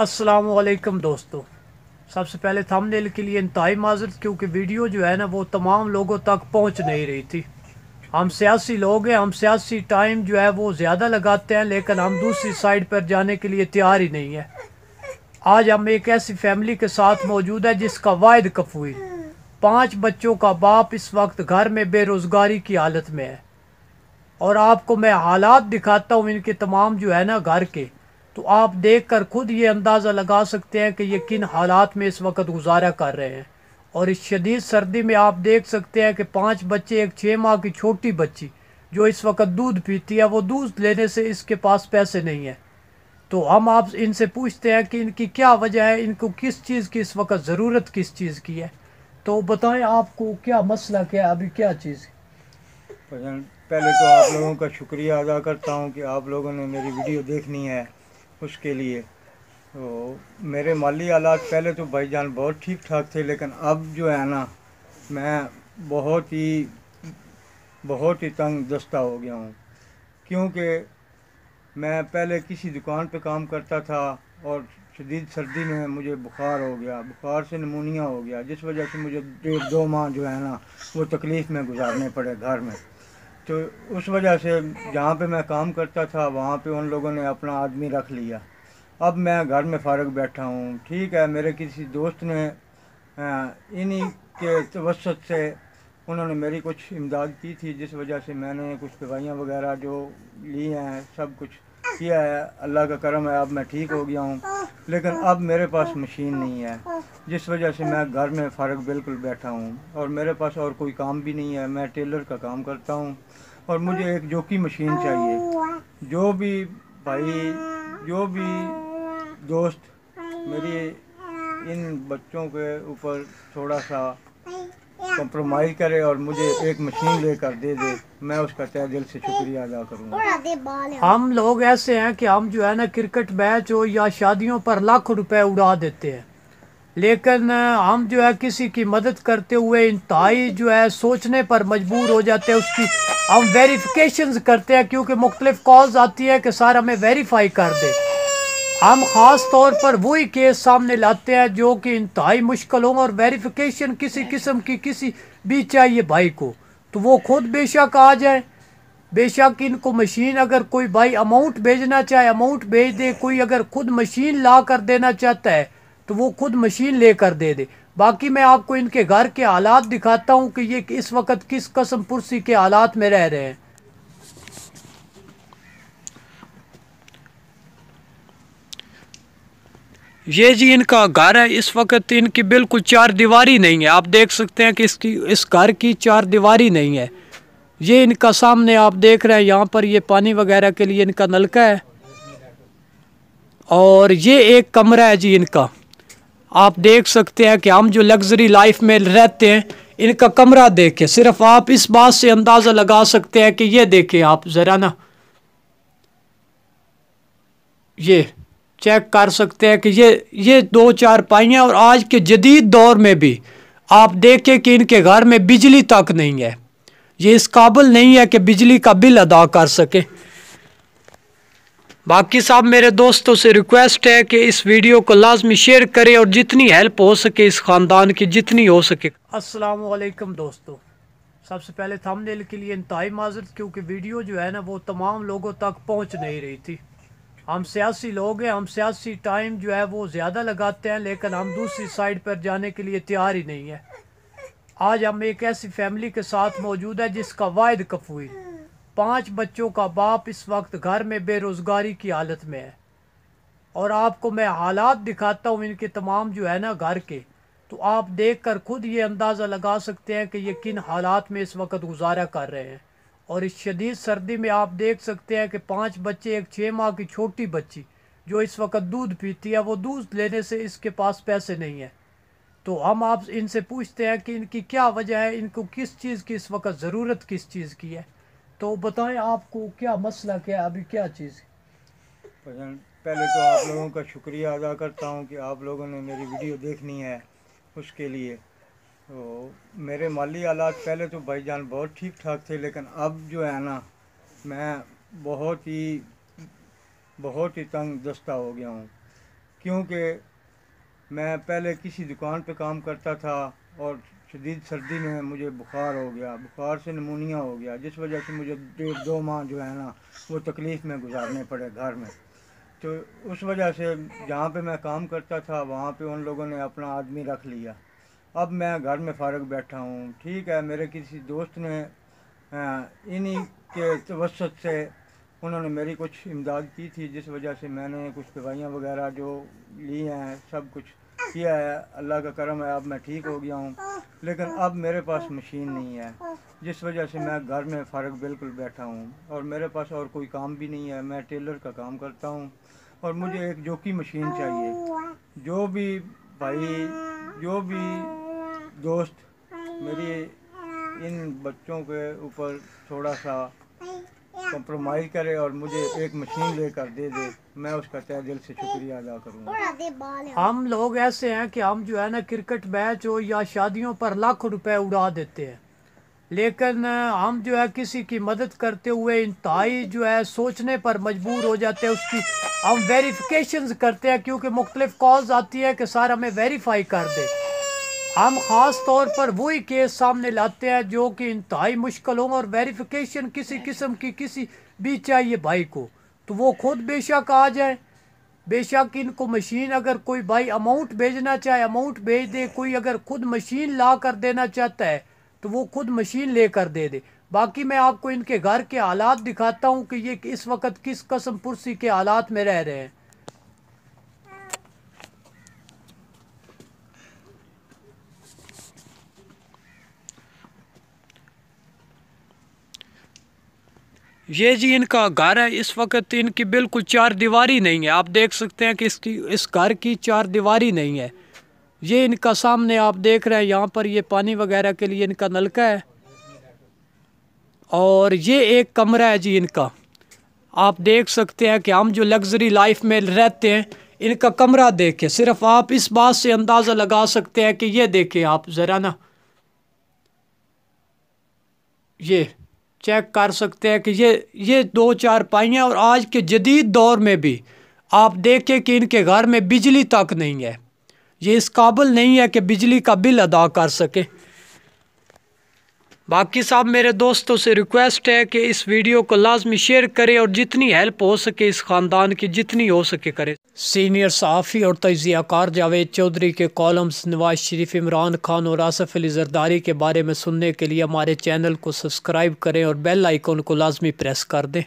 असलकम दोस्तों सबसे पहले थंबनेल के लिए इंतहाई माजरत क्योंकि वीडियो जो है ना वो तमाम लोगों तक पहुंच नहीं रही थी हम सियासी लोग हैं हम सियासी टाइम जो है वो ज़्यादा लगाते हैं लेकिन हम दूसरी साइड पर जाने के लिए तैयार ही नहीं है आज हम एक ऐसी फैमिली के साथ मौजूद है जिसका वायद हुई पाँच बच्चों का बाप इस वक्त घर में बेरोज़गारी की हालत में है और आपको मैं हालात दिखाता हूँ इनके तमाम जो है ना घर के तो आप देख कर खुद ये अंदाज़ा लगा सकते हैं कि ये किन हालात में इस वक्त गुजारा कर रहे हैं और इस शदीद सर्दी में आप देख सकते हैं कि पाँच बच्चे एक छः माह की छोटी बच्ची जो इस वक्त दूध पीती है वो दूध लेने से इसके पास पैसे नहीं हैं तो हम आप इनसे पूछते हैं कि इनकी क्या वजह है इनको किस चीज़ की इस वक्त ज़रूरत किस चीज़ की है तो बताएं आपको क्या मसला क्या है अभी क्या चीज़ पहले तो आप लोगों का शुक्रिया अदा करता हूँ कि आप लोगों ने मेरी वीडियो देखनी है उसके लिए तो मेरे माली हालात पहले तो भाई जान बहुत ठीक ठाक थे लेकिन अब जो है ना मैं बहुत ही बहुत ही तंग दस्ता हो गया हूँ क्योंकि मैं पहले किसी दुकान पे काम करता था और शदीद सर्दी में मुझे बुखार हो गया बुखार से नमूनिया हो गया जिस वजह से मुझे डेढ़ दो माह जो है ना वो तकलीफ़ में गुजारने पड़े घर में तो उस वजह से जहाँ पे मैं काम करता था वहाँ पे उन लोगों ने अपना आदमी रख लिया अब मैं घर में फारग बैठा हूँ ठीक है मेरे किसी दोस्त ने इन्हीं के तवसत से उन्होंने मेरी कुछ इमदाद की थी जिस वजह से मैंने कुछ दवाइयाँ वगैरह जो ली हैं सब कुछ किया है अल्लाह का करम है अब मैं ठीक हो गया हूँ लेकिन अब मेरे पास मशीन नहीं है जिस वजह से मैं घर में फ़र्क बिल्कुल बैठा हूँ और मेरे पास और कोई काम भी नहीं है मैं टेलर का काम करता हूँ और मुझे एक जोकी मशीन चाहिए जो भी भाई जो भी दोस्त मेरी इन बच्चों के ऊपर थोड़ा सा कंप्रोमाइज करे और मुझे एक मशीन लेकर दे दे मैं उसका तय दिल से शुक्रिया अदा करूँगा हम लोग ऐसे हैं कि हम जो है ना क्रिकेट मैच हो या शादियों पर लाख रुपए उड़ा देते हैं लेकिन हम जो है किसी की मदद करते हुए इंतहाई जो है सोचने पर मजबूर हो जाते हैं उसकी हम वेरिफिकेशन करते हैं क्योंकि मुख्तलिफ कॉल्स आती है कि सर हमें वेरीफाई कर दे हम ख़ास तौर पर वही केस सामने लाते हैं जो कि इंतहाई मुश्किल हों और वेरीफिकेशन किसी किस्म की किसी भी चाहिए भाई को तो वो खुद बेशक आ जाए बेशक इनको मशीन अगर कोई भाई अमाउंट भेजना चाहे अमाउंट भेज दे कोई अगर खुद मशीन ला कर देना चाहता है तो वो खुद मशीन लेकर दे दे बाकी मैं आपको इनके घर के हालात दिखाता हूँ कि ये इस वक्त किस कसम पुरसी के हालात में रह रहे हैं ये जी इनका घर है इस वक्त इनकी बिल्कुल चार दीवारी नहीं है आप देख सकते हैं कि इसकी इस घर की चार दीवारी नहीं है ये इनका सामने आप देख रहे हैं यहाँ पर ये पानी वगैरह के लिए इनका नलका है और ये एक कमरा है जी इनका आप देख सकते हैं कि हम जो लग्जरी लाइफ में रहते हैं इनका कमरा देखें सिर्फ आप इस बात से अंदाज़ा लगा सकते हैं कि ये देखें आप ज़रा ना ये चेक कर सकते हैं कि ये ये दो चार पाइया और आज के जदीद दौर में भी आप देखें कि इनके घर में बिजली तक नहीं है ये इस काबिल नहीं है कि बिजली का बिल अदा कर सकें बाकी साहब मेरे दोस्तों से रिक्वेस्ट है कि इस वीडियो को लाजमी शेयर करें और जितनी हेल्प हो सके इस ख़ानदान की जितनी हो सके असलकम दोस्तों सबसे पहले थंबनेल के लिए इंतहाई माजरत क्योंकि वीडियो जो है ना वो तमाम लोगों तक पहुंच नहीं रही थी हम सियासी लोग हैं हम सियासी टाइम जो है वो ज़्यादा लगाते हैं लेकिन हम दूसरी साइड पर जाने के लिए तैयार ही नहीं है आज हम एक ऐसी फैमिली के साथ मौजूद है जिसका कफ हुई पांच बच्चों का बाप इस वक्त घर में बेरोज़गारी की हालत में है और आपको मैं हालात दिखाता हूँ इनके तमाम जो है ना घर के तो आप देख कर खुद ये अंदाज़ा लगा सकते हैं कि ये किन हालात में इस वक्त गुजारा कर रहे हैं और इस शदीद सर्दी में आप देख सकते हैं कि पांच बच्चे एक छः माह की छोटी बच्ची जो इस वक्त दूध पीती है वो दूध लेने से इसके पास पैसे नहीं है तो हम आप इनसे पूछते हैं कि इनकी क्या वजह है इनको किस चीज़ की इस वक्त ज़रूरत किस चीज़ की है तो बताएं आपको क्या मसला क्या अभी क्या चीज़ पहले तो आप लोगों का शुक्रिया अदा करता हूँ कि आप लोगों ने मेरी वीडियो देखनी है उसके लिए तो मेरे माली हालात पहले तो भाईजान बहुत ठीक ठाक थे लेकिन अब जो है ना मैं बहुत ही बहुत ही तंग दस्ता हो गया हूँ क्योंकि मैं पहले किसी दुकान पे काम करता था और शदीद सर्दी में मुझे बुखार हो गया बुखार से नमूनिया हो गया जिस वजह से मुझे डेढ़ दो माह जो है ना वो तकलीफ़ में गुजारने पड़े घर में तो उस वजह से जहाँ पे मैं काम करता था वहाँ पे उन लोगों ने अपना आदमी रख लिया अब मैं घर में फारग बैठा हूँ ठीक है मेरे किसी दोस्त ने इन्हीं के तवसत से उन्होंने मेरी कुछ इमदाद की थी जिस वजह से मैंने कुछ दवाइयाँ वगैरह जो ली हैं सब कुछ किया है अल्लाह का करम है अब मैं ठीक हो गया हूँ लेकिन अब मेरे पास मशीन नहीं है जिस वजह से मैं घर में फ़र्क बिल्कुल बैठा हूँ और मेरे पास और कोई काम भी नहीं है मैं टेलर का काम करता हूँ और मुझे एक जोकी मशीन चाहिए जो भी भाई जो भी दोस्त मेरी इन बच्चों के ऊपर थोड़ा सा कंप्रोमाइज़ करे और मुझे एक मशीन लेकर दे दे मैं उसका तय दिल से शुक्रिया अदा करूँगा हम लोग ऐसे हैं कि हम जो है ना क्रिकेट मैच हो या शादियों पर लाखों रुपए उड़ा देते हैं लेकिन हम जो है किसी की मदद करते हुए इंतहाई जो है सोचने पर मजबूर हो जाते हैं उसकी हम वेरिफिकेशन करते हैं क्योंकि मुख्तलिफ कॉल्स आती है कि सर हमें वेरीफाई कर दे हम ख़ास तौर पर वही केस सामने लाते हैं जो कि इंतहाई मुश्किल हों और वेरिफिकेशन किसी किस्म की किसी भी चाहिए भाई को तो वो खुद बेशक आ जाए बेशक इनको मशीन अगर कोई भाई अमाउंट भेजना चाहे अमाउंट भेज दे कोई अगर खुद मशीन ला कर देना चाहता है तो वो खुद मशीन ले कर दे दे बाकी मैं आपको इनके घर के हालात दिखाता हूँ कि ये इस वक्त किस कसम पुरसी के हालात में रह रहे हैं ये जी इनका घर है इस वक्त इनकी बिल्कुल चार दीवारी नहीं है आप देख सकते हैं कि इसकी इस घर की चार दीवारी नहीं है ये इनका सामने आप देख रहे हैं यहाँ पर ये पानी वगैरह के लिए इनका नलका है और ये एक कमरा है जी इनका आप देख सकते हैं कि हम जो लग्जरी लाइफ में रहते हैं इनका कमरा देखें सिर्फ आप इस बात से अंदाज़ा लगा सकते हैं कि ये देखें आप ज़रा ना ये चेक कर सकते हैं कि ये ये दो चार पाइयाँ और आज के जदीद दौर में भी आप देखें कि इनके घर में बिजली तक नहीं है ये इस काबिल नहीं है कि बिजली का बिल अदा कर सकें बाकी साहब मेरे दोस्तों से रिक्वेस्ट है कि इस वीडियो को लाजमी शेयर करें और जितनी हेल्प हो सके इस ख़ानदान की जितनी हो सके करें सीनियर सहाफ़ी और तजियाकार जावेद चौधरी के कॉलम्स नवाज शरीफ इमरान खान और आसफ़ अली जरदारी के बारे में सुनने के लिए हमारे चैनल को सब्सक्राइब करें और बेल आइकॉन को लाजमी प्रेस कर दें